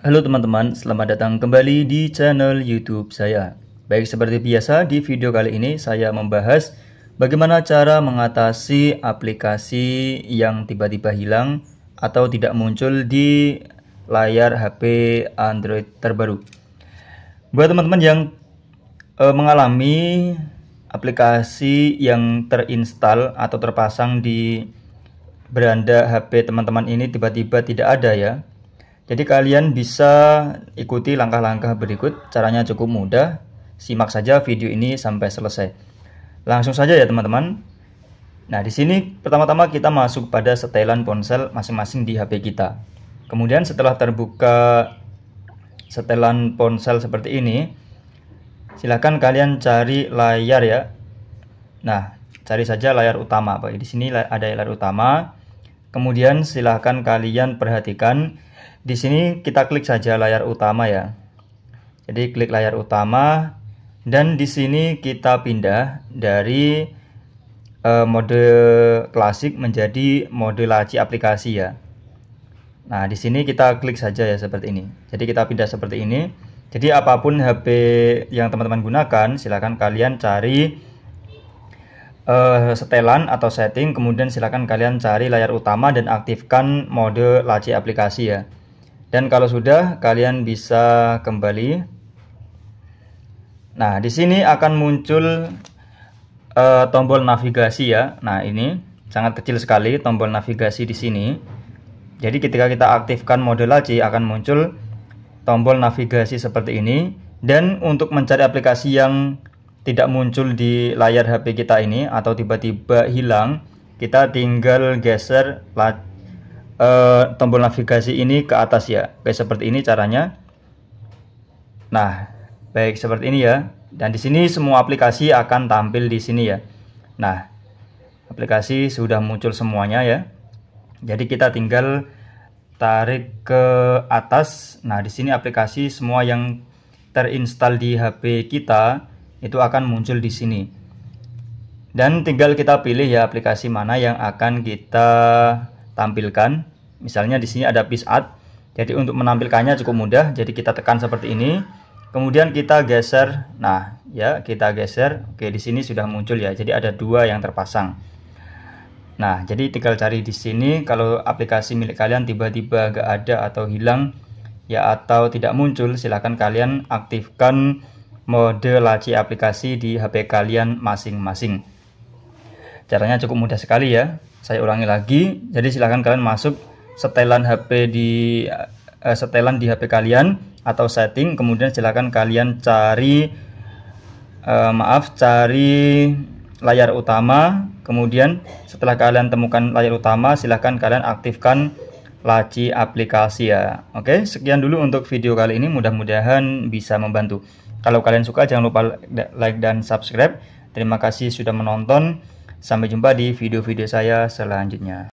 Halo teman-teman, selamat datang kembali di channel YouTube saya. Baik, seperti biasa di video kali ini saya membahas bagaimana cara mengatasi aplikasi yang tiba-tiba hilang atau tidak muncul di layar HP Android terbaru. Buat teman-teman yang e, mengalami aplikasi yang terinstal atau terpasang di beranda HP teman-teman ini tiba-tiba tidak ada ya jadi kalian bisa ikuti langkah-langkah berikut, caranya cukup mudah. Simak saja video ini sampai selesai. Langsung saja ya teman-teman. Nah, di sini pertama-tama kita masuk pada setelan ponsel masing-masing di HP kita. Kemudian setelah terbuka setelan ponsel seperti ini, silahkan kalian cari layar ya. Nah, cari saja layar utama. Di sini ada layar utama. Kemudian silahkan kalian perhatikan di sini kita klik saja layar utama ya. Jadi klik layar utama dan di sini kita pindah dari uh, mode klasik menjadi mode laci aplikasi ya. Nah, di sini kita klik saja ya seperti ini. Jadi kita pindah seperti ini. Jadi apapun HP yang teman-teman gunakan, silakan kalian cari uh, setelan atau setting, kemudian silakan kalian cari layar utama dan aktifkan mode laci aplikasi ya. Dan kalau sudah, kalian bisa kembali. Nah, di sini akan muncul uh, tombol navigasi ya. Nah, ini sangat kecil sekali tombol navigasi di sini. Jadi ketika kita aktifkan mode laci akan muncul tombol navigasi seperti ini. Dan untuk mencari aplikasi yang tidak muncul di layar HP kita ini atau tiba-tiba hilang, kita tinggal geser laci eh, tombol navigasi ini ke atas ya kayak seperti ini caranya nah baik seperti ini ya dan di sini semua aplikasi akan tampil di sini ya nah aplikasi sudah muncul semuanya ya jadi kita tinggal tarik ke atas nah di sini aplikasi semua yang terinstall di HP kita itu akan muncul di sini dan tinggal kita pilih ya aplikasi mana yang akan kita tampilkan. Misalnya di sini ada piece art. Jadi untuk menampilkannya cukup mudah. Jadi kita tekan seperti ini. Kemudian kita geser. Nah, ya kita geser. Oke, di sini sudah muncul ya. Jadi ada dua yang terpasang. Nah, jadi tinggal cari di sini kalau aplikasi milik kalian tiba-tiba gak ada atau hilang ya atau tidak muncul, silahkan kalian aktifkan mode laci aplikasi di HP kalian masing-masing. Caranya cukup mudah sekali ya. Saya ulangi lagi. Jadi silahkan kalian masuk setelan HP di uh, setelan di HP kalian atau setting. Kemudian silahkan kalian cari uh, maaf cari layar utama. Kemudian setelah kalian temukan layar utama, silahkan kalian aktifkan laci aplikasi ya. Oke, sekian dulu untuk video kali ini. Mudah-mudahan bisa membantu. Kalau kalian suka, jangan lupa like dan subscribe. Terima kasih sudah menonton. Sampai jumpa di video-video saya selanjutnya.